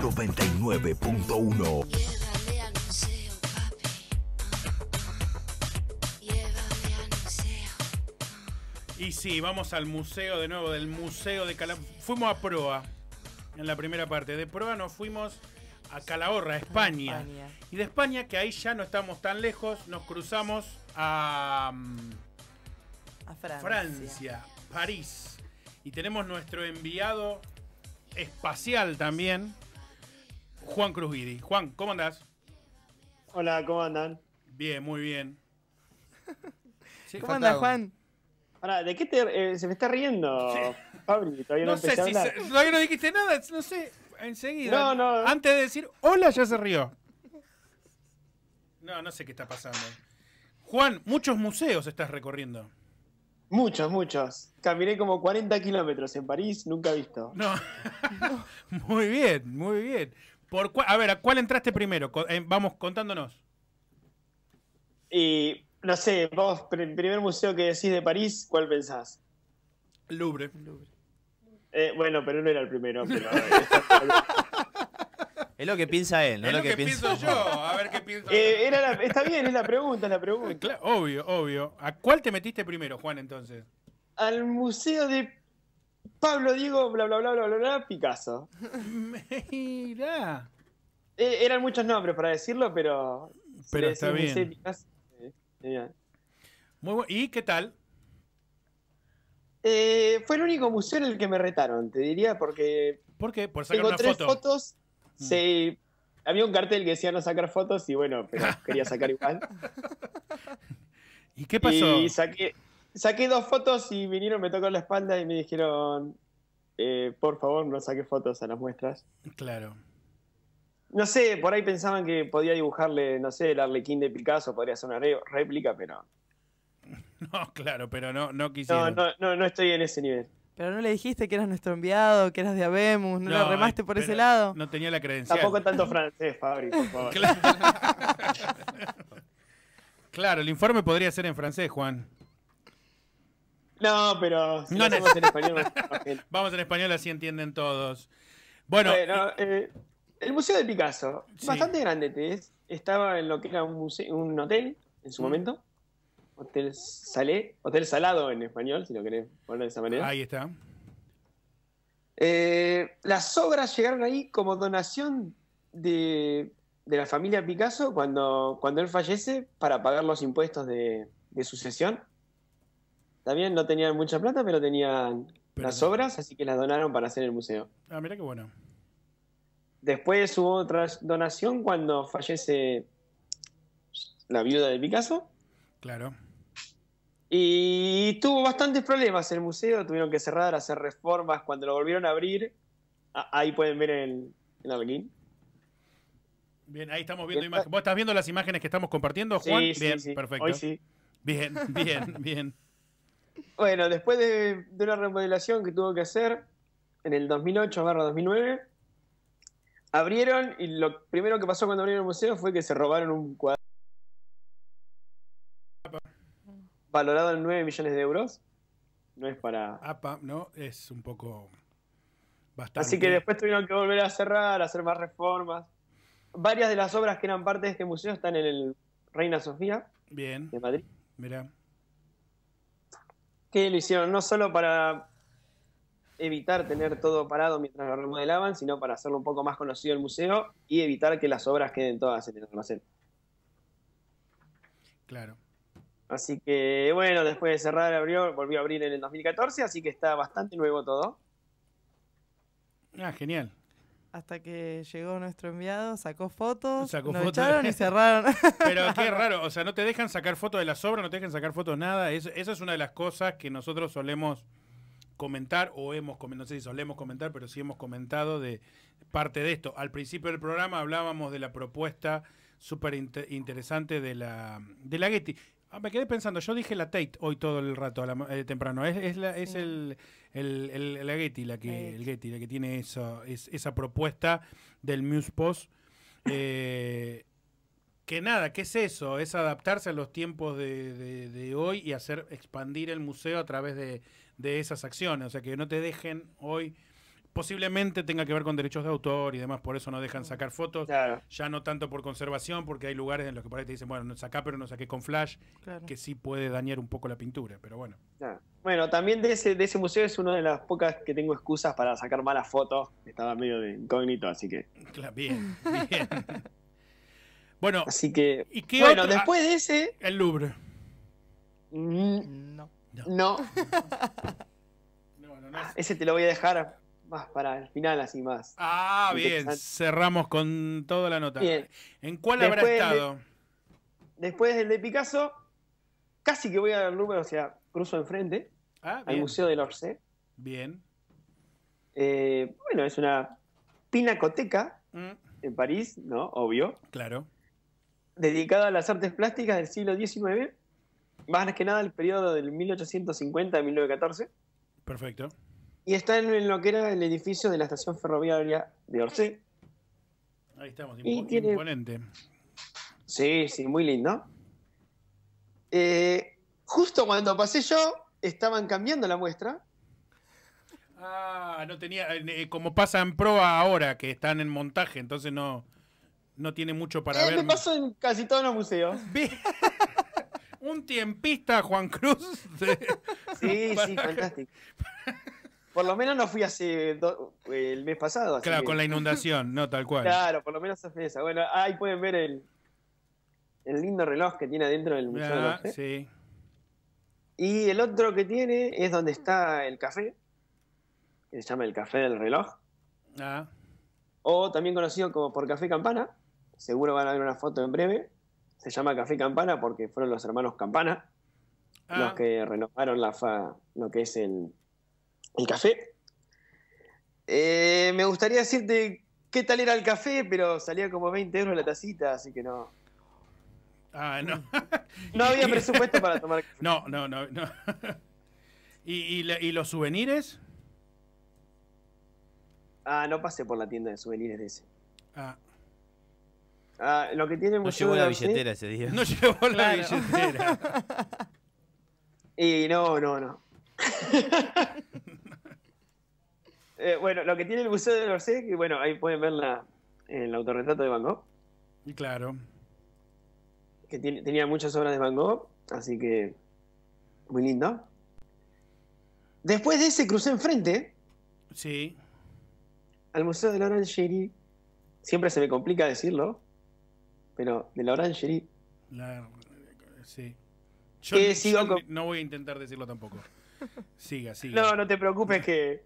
99.1. Ah, y sí, vamos al museo de nuevo, del museo de Calahorra. Fuimos a Proa en la primera parte. De Proa nos fuimos a Calahorra, España. Y de España, que ahí ya no estamos tan lejos, nos cruzamos a, mm, Francia, París. Y tenemos nuestro enviado espacial también, Juan Cruz Juan, ¿cómo andás? Hola, ¿cómo andan? Bien, muy bien. ¿Cómo andas, Juan? ¿de qué te, eh, se me está riendo, no, sé, si todavía no dijiste nada, no sé, enseguida. No, no. Antes de decir hola ya se rió. No, no sé qué está pasando. Juan, muchos museos estás recorriendo. Muchos, muchos. Caminé como 40 kilómetros en París, nunca visto. No. Muy bien, muy bien a ver, ¿a cuál entraste primero? Eh, vamos contándonos. Y no sé, vos, el primer museo que decís de París, ¿cuál pensás? Louvre. Eh, bueno, pero no era el primero. es lo que piensa él, no lo, que, pienso yo. A ver qué pienso. Eh, está bien, es la pregunta, es la pregunta. obvio, obvio. ¿A cuál te metiste primero, Juan, entonces? Al Museo de Pablo Diego, bla, bla, bla, bla, bla, bla Picasso. ¡Mira! E, eran muchos nombres para decirlo, pero. Pero está bien. Picasso, eh, ¿Y qué tal? Eh, fue el único museo en el que me retaron, te diría, porque. ¿Por qué? Por sacar una tres fotos. Mm. Se, había un cartel que decía no sacar fotos y bueno, pero quería sacar igual. ¿Y qué pasó? Y saqué, saqué dos fotos y vinieron, me tocó la espalda y me dijeron, eh, por favor, no saque fotos a las muestras. Claro. No sé, por ahí pensaban que podía dibujarle, no sé, el arlequín de Picasso, podría ser una réplica, pero... No, claro, pero no, no quisieron. No, no, no, estoy en ese nivel. Pero no le dijiste que eras nuestro enviado, que eras de Abemus, no, remaste por ese lado. No tenía la credencial. Tampoco tanto francés, Fabri, por favor. claro, el informe podría ser en francés, Juan. No, pero si en español. Vamos en español, así entienden todos. Bueno, eh, el Museo de Picasso, bastante grande, Estaba en lo que era un, hotel en su mm. momento. Hotel Salé, Hotel Salado en español, si lo querés poner de esa manera. Ahí está. Eh, las obras llegaron ahí como donación de, la familia Picasso cuando, cuando él fallece para pagar los impuestos de sucesión. También no tenían mucha plata, pero tenían las obras, así que las donaron para hacer el museo. Ah, mira qué bueno. Después hubo otra donación cuando fallece la viuda de Picasso. Claro. Y tuvo bastantes problemas el museo, tuvieron que cerrar, hacer reformas. Cuando lo volvieron a abrir, ahí pueden ver el, el Bien, ahí estamos viendo imágenes. ¿Vos estás viendo las imágenes que estamos compartiendo, Juan? Sí, sí. perfecto. Hoy sí. Bien, bien, bien. Bueno, después de, una remodelación que tuvo que hacer en el 2008-2009, abrieron y lo primero que pasó cuando abrieron el museo fue que se robaron un cuadro valorado en 9 millones de euros. No es para... APA, no, es un poco... Bastante. Así que después tuvieron que volver a cerrar, hacer más reformas. Varias de las obras que eran parte de este museo están en el Reina Sofía Bien. de Madrid. Mira que lo hicieron no solo para evitar tener todo parado mientras lo remodelaban, sino para hacerlo un poco más conocido el museo y evitar que las obras queden todas en el almacén. Claro. Así que bueno, después de cerrar abrió, volvió a abrir en el 2014, así que está bastante nuevo todo. Ah, genial hasta que llegó nuestro enviado, sacó fotos, sacó nos echaron y cerraron. Pero qué raro, o sea, no te dejan sacar fotos de la obras, no te dejan sacar fotos nada. esa es una de las cosas que nosotros solemos comentar, o hemos comentado, no sé si solemos comentar, pero sí hemos comentado de parte de esto. Al principio del programa hablábamos de la propuesta súper interesante de de la Getty. Ah, me quedé pensando, yo dije la Tate hoy todo el rato, eh, temprano. Es, es, la, el, Getty la que, el que tiene esa, es, esa propuesta del Muse Post. Eh, que nada, ¿qué es eso? Es adaptarse a los tiempos de, hoy y hacer expandir el museo a través de, de, esas acciones. O sea, que no te dejen hoy posiblemente tenga que ver con derechos de autor y demás, por eso no dejan sacar fotos, ya no tanto por conservación, porque hay lugares en los que por ahí te dicen, bueno, no sacá, pero no saqué con flash, que sí puede dañar un poco la pintura, pero bueno. Bueno, también de ese, de ese museo es una de las pocas que tengo excusas para sacar malas fotos, estaba medio de incógnito, así que... bien, bien. bueno, así que... bueno, después de ese... Ah, el Louvre. Mm, no. No. No. no, ah, Ese te lo voy a dejar más para el final, así más. Ah, bien, cerramos con toda la nota. Bien. ¿En cuál habrá estado? después del de Picasso, casi que voy a dar número, o sea, cruzo enfrente ah, al Museo del Orsay. Bien. Eh, bueno, es una pinacoteca mm. en París, ¿no? Obvio. Claro. Dedicada a las artes plásticas del siglo XIX, más que nada el periodo del 1850 a 1914. Perfecto. Y está en lo que era el edificio de la estación ferroviaria de Orsay. Ahí estamos, imponente. Sí, sí, muy lindo. Eh, justo cuando pasé yo, estaban cambiando la muestra. Ah, no tenía. Eh, eh, como pasa en proa ahora, que están en montaje, entonces no, no tiene mucho para ver. Me pasó en casi todos los museos. Un tiempista, Juan Cruz. sí, sí, fantástico. Por lo menos no fui hace eh, el mes pasado. claro, con la inundación, no tal cual. Claro, por lo menos fue esa. Bueno, ahí pueden ver el, lindo reloj que tiene adentro del museo. Ah, sí. Y el otro que tiene es donde está el café, que se llama el café del reloj. Ah. O también conocido como por Café Campana. Seguro van a ver una foto en breve. Se llama Café Campana porque fueron los hermanos Campana ah. los que renovaron la fa, lo que es el el café. Eh, me gustaría decirte qué tal era el café, pero salía como 20 euros la tacita, así que no. Ah, no. no había presupuesto para tomar café. No, no, no. no. ¿Y, los souvenirs? Ah, no pasé por la tienda de souvenirs de ese. Ah. Ah, lo que tiene no llevó la billetera ese día. No llevó la billetera. Y no, no, no. Eh, bueno, lo que tiene el Museo de Orsay, que bueno, ahí pueden ver la, el autorretrato de Van Gogh. Claro. Que tenía muchas obras de Van Gogh, así que muy lindo. Después de ese crucé enfrente. Sí. Al Museo de la Orangerie. Siempre se me complica decirlo. Pero de la Orangerie. Claro, sí. Yo, no voy a intentar decirlo tampoco. Siga, siga. No, no te preocupes que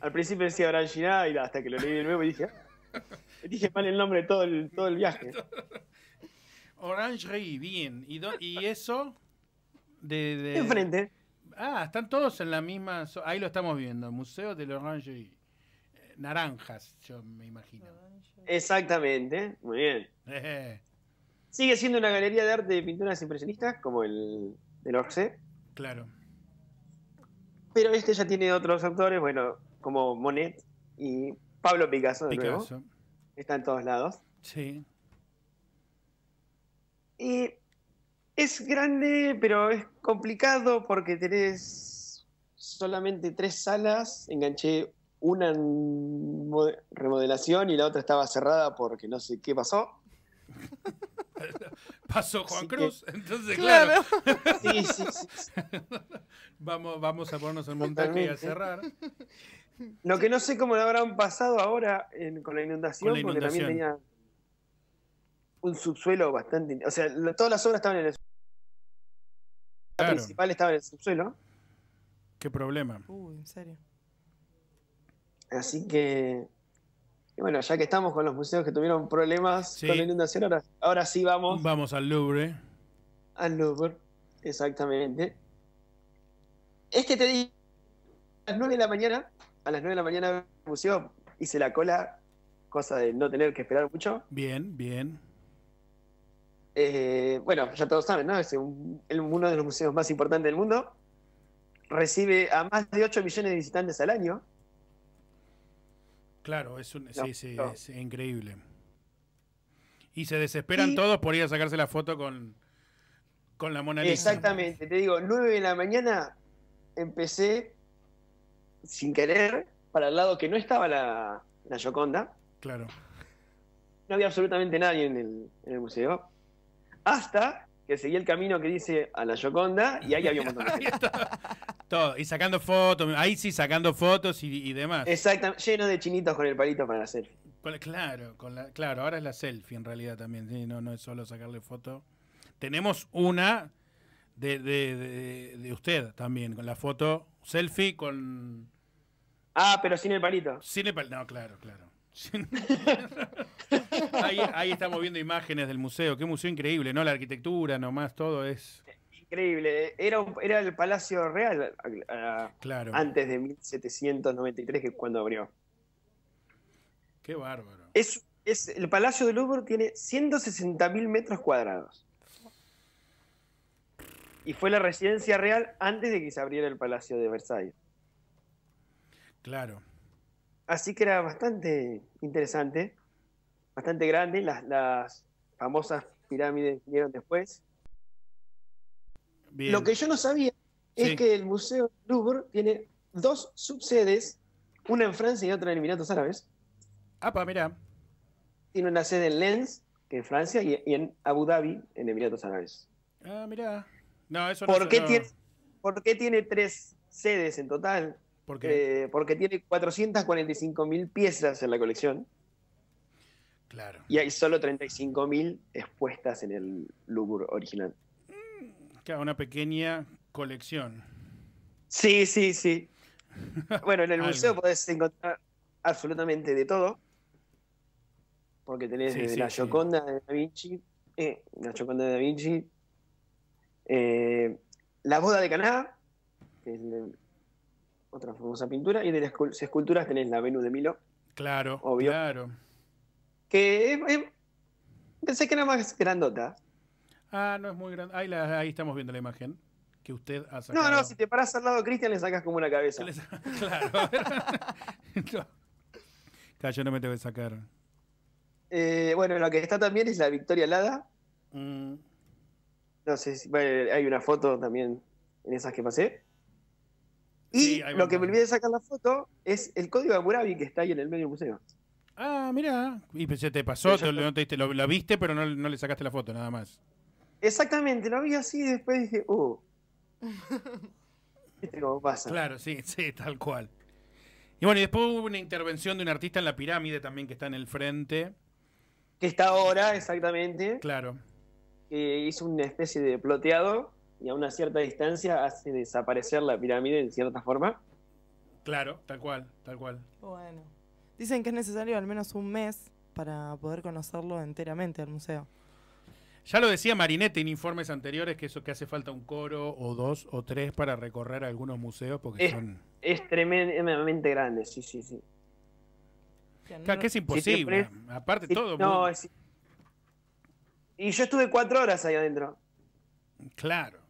al principio decía Brian y hasta que lo leí de nuevo y dije, ah, dije mal el nombre todo el, todo el viaje. Orange bien. ¿Y, eso? De, de... Enfrente. Ah, están todos en la misma. Ahí lo estamos viendo, Museo de Orange eh, Naranjas, yo me imagino. Exactamente, muy bien. Eh. Sigue siendo una galería de arte de pinturas impresionistas, como el del Orsay Claro. Pero este ya tiene otros autores, bueno, como Monet y Pablo Picasso, de Nuevo. Está en todos lados. Sí. es grande, pero es complicado porque tenés solamente tres salas. Enganché una en remodelación y la otra estaba cerrada porque no sé qué pasó. Pasó Juan Cruz, entonces claro. Vamos, vamos a ponernos en montaje y a cerrar. Lo que no sé cómo le habrán pasado ahora con, la inundación, porque también tenía un subsuelo bastante. O sea, todas las obras estaban en el subsuelo. La principal estaba en el subsuelo. Qué problema. Uy, en serio. Así que. bueno, ya que estamos con los museos que tuvieron problemas con la inundación, ahora, ahora sí vamos. Vamos al Louvre. Al Louvre, exactamente. Este te di a las 9 de la mañana a las 9 de la mañana museo, hice la cola, cosa de no tener que esperar mucho. Bien, bien. Eh, bueno, ya todos saben, ¿no? Es uno de los museos más importantes del mundo. Recibe a más de 8 millones de visitantes al año. Claro, es, un, sí, sí, es increíble. Y se desesperan todos por ir a sacarse la foto con, con la Mona Lisa. Exactamente, te digo, 9 de la mañana empecé sin querer para el lado que no estaba la, la Claro. No había absolutamente nadie en el, museo. Hasta que seguí el camino que dice a la Joconda y ahí había un montón de gente. Todo, y sacando fotos, ahí sí sacando fotos y, demás. Exactamente, lleno de chinitos con el palito para la selfie. claro, con claro, ahora es la selfie en realidad también, no, no es solo sacarle foto. Tenemos una de, de, de usted también, con la foto selfie con Ah, pero sin el palito. Sin el palito, no, claro, claro. ahí, estamos viendo imágenes del museo. Qué museo increíble, ¿no? La arquitectura, nomás, todo es. Increíble. Era, era el Palacio Real claro. antes de 1793, que es cuando abrió. Qué bárbaro. Es, es, el Palacio de Louvre tiene 160.000 metros cuadrados. Y fue la residencia real antes de que se abriera el Palacio de Versalles. Claro. Así que era bastante interesante, bastante grande. Las, famosas pirámides vieron después. Lo que yo no sabía es que el Museo Louvre tiene dos subsedes, una en Francia y otra en Emiratos Árabes. Ah, pa, mira. Tiene una sede en Lens, que en Francia, y, en Abu Dhabi, en Emiratos Árabes. Ah, mira. No, eso ¿Por, Tiene, ¿Por qué tiene tres sedes en total? Eh, porque tiene 445.000 mil piezas en la colección. Claro. Y hay solo 35.000 expuestas en el Louvre original. Mm, claro, una pequeña colección. Sí, sí, sí. Bueno, en el museo podés encontrar absolutamente de todo. Porque tenés la Gioconda de Da Vinci, la Gioconda de Da Vinci, la boda de Caná, que es otra famosa pintura. Y de las esculturas tenés la Venus de Milo. Claro, obvio. Claro. Que es pensé que era más grandota. Ah, no es muy grande. Ahí, estamos viendo la imagen que usted ha sacado. No, no, si te paras al lado de Cristian le sacas como una cabeza. claro. no. no me te voy sacar. Eh, bueno, lo que está también es la Victoria Alada. Mm. No sé si hay una foto también en esas que pasé. Y lo que me olvidé de sacar la foto es el código de Murabi que está ahí en el medio del museo. Ah, mira. Y pues, se te pasó, la lo, viste, pero no, no, le sacaste la foto, nada más. Exactamente, lo vi así y después dije, uh. ¿Viste cómo pasa? Claro, sí, sí, tal cual. Y bueno, y después hubo una intervención de un artista en la pirámide también que está en el frente. Que está ahora, exactamente. Claro. Que hizo una especie de ploteado y a una cierta distancia hace desaparecer la pirámide en cierta forma. Claro, tal cual, tal cual. Bueno. Dicen que es necesario al menos un mes para poder conocerlo enteramente al museo. Ya lo decía Marinette en informes anteriores que eso que hace falta un coro o dos o tres para recorrer algunos museos porque son es tremendamente grande, sí, sí, sí. Claro que es imposible. Aparte todo. No, y yo estuve cuatro horas ahí adentro. Claro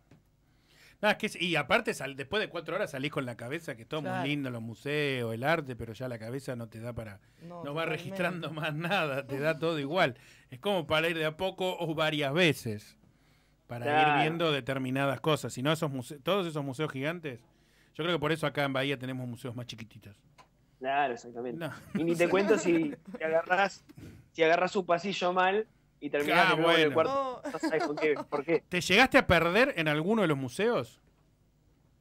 y aparte, después de cuatro horas salís con la cabeza, que todo muy lindo, los museos, el arte, pero ya la cabeza no te da para. No, va registrando más nada, te da todo igual. Es como para ir de a poco o varias veces, para ir viendo determinadas cosas. Si no, esos todos esos museos gigantes, yo creo que por eso acá en Bahía tenemos museos más chiquititos. Claro, exactamente. Y ni te cuento si te agarrás, si agarras un pasillo mal, y terminás ¿Te llegaste a perder en alguno de los museos?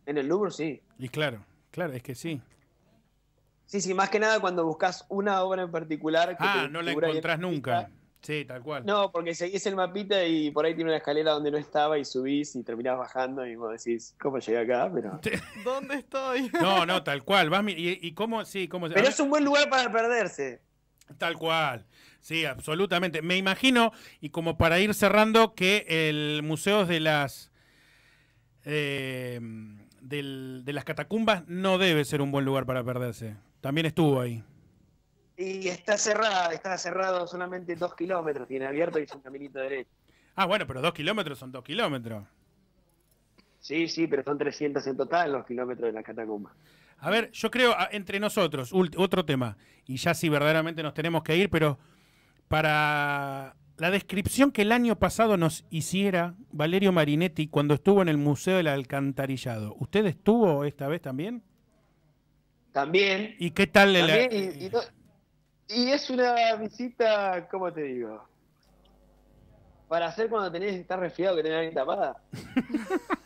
En el Louvre, sí. Y claro, claro, es que sí. Sí, sí, más que nada cuando buscas una obra en particular. ah, no la encontrás nunca. Sí, tal cual. No, porque seguís el mapita y por ahí tiene una escalera donde no estaba y subís y terminás bajando y vos decís, ¿cómo llegué acá? Pero... ¿Dónde estoy? No, no, tal cual. Vas, y, y cómo, sí, cómo... Pero es un buen lugar para perderse. Tal cual, sí, absolutamente. Me imagino, y como para ir cerrando, que el Museo de las, em, de las Catacumbas no debe ser un buen lugar para perderse. También estuvo ahí. Y está cerrada, está cerrado solamente dos kilómetros, tiene abierto y es un caminito derecho. Ah, bueno, pero dos kilómetros son dos kilómetros. Sí, sí, pero son 300 en total los kilómetros de las catacumbas. A ver, yo creo, entre nosotros, otro tema, y ya si verdaderamente nos tenemos que ir, pero para la descripción que el año pasado nos hiciera Valerio Marinetti cuando estuvo en el Museo del Alcantarillado, ¿usted estuvo esta vez también? También. ¿Y qué tal? la... y, es una visita, ¿cómo te digo? Para hacer cuando tenés que estar resfriado que tenés la tapada.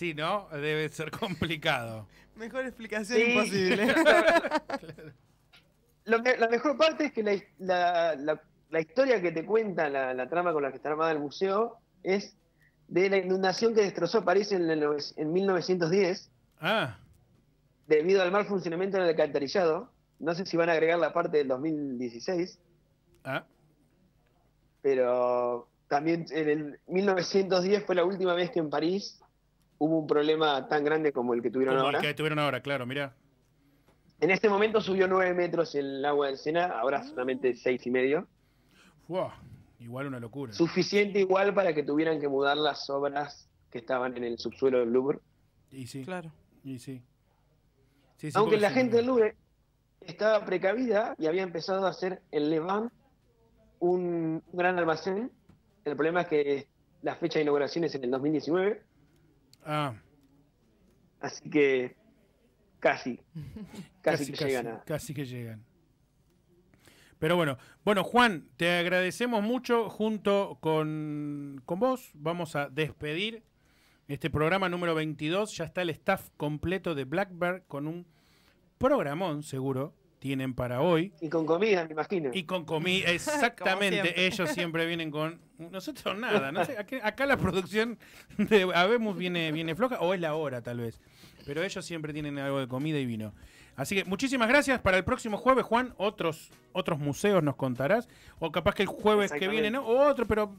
sí, ¿no? Debe ser complicado. Mejor explicación imposible. la mejor parte es que la, historia que te cuenta la, trama con la que está armada el museo es de la inundación que destrozó París en, en 1910. Ah. Debido al mal funcionamiento del alcantarillado. No sé si van a agregar la parte del 2016. Ah. Pero también en el 1910 fue la última vez que en París hubo un problema tan grande como el que tuvieron ahora. El que tuvieron ahora, claro, mira En este momento subió 9 metros el agua del Sena, ahora ah. solamente seis y medio. igual una locura. Suficiente igual para que tuvieran que mudar las obras que estaban en el subsuelo del Louvre. Y sí, claro. Y sí. Aunque la gente del Louvre estaba precavida y había empezado a hacer en Levant un gran almacén. El problema es que la fecha de inauguración es en el 2019 Ah. Así que casi, casi, que llegan. Casi que llegan. Pero bueno, bueno Juan, te agradecemos mucho junto con, con vos. Vamos a despedir este programa número 22. Ya está el staff completo de Blackbird con un programón seguro tienen para hoy. Y con comida, me imagino. Y con comida, exactamente. Ellos siempre vienen con. Nosotros nada, no Acá, la producción de Habemos viene, viene floja, o es la hora tal vez. Pero ellos siempre tienen algo de comida y vino. Así que muchísimas gracias. Para el próximo jueves, Juan, otros, otros museos nos contarás. O capaz que el jueves que viene, ¿no? O otro, pero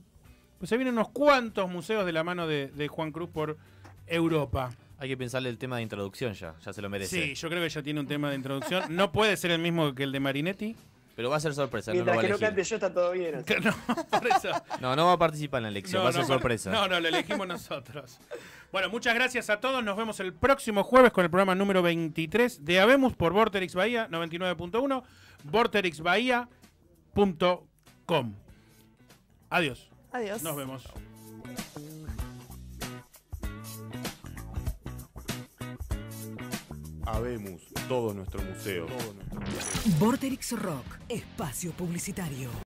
se vienen unos cuantos museos de la mano de Juan Cruz por Europa. Hay que pensarle el tema de introducción ya, ya se lo merece. Sí, yo creo que ya tiene un tema de introducción. No puede ser el mismo que el de Marinetti. Pero va a ser sorpresa. no lo que no yo está todo bien. No, no, va a participar en la elección, va a ser sorpresa. No, no, lo elegimos nosotros. Bueno, muchas gracias a todos. Nos vemos el próximo jueves con el programa número 23 de habemos por Vorterix Bahía 99.1, vorterixbahía.com. Adiós. Adiós. Nos vemos. Habemos todo nuestro museo. Borderix Rock, espacio publicitario.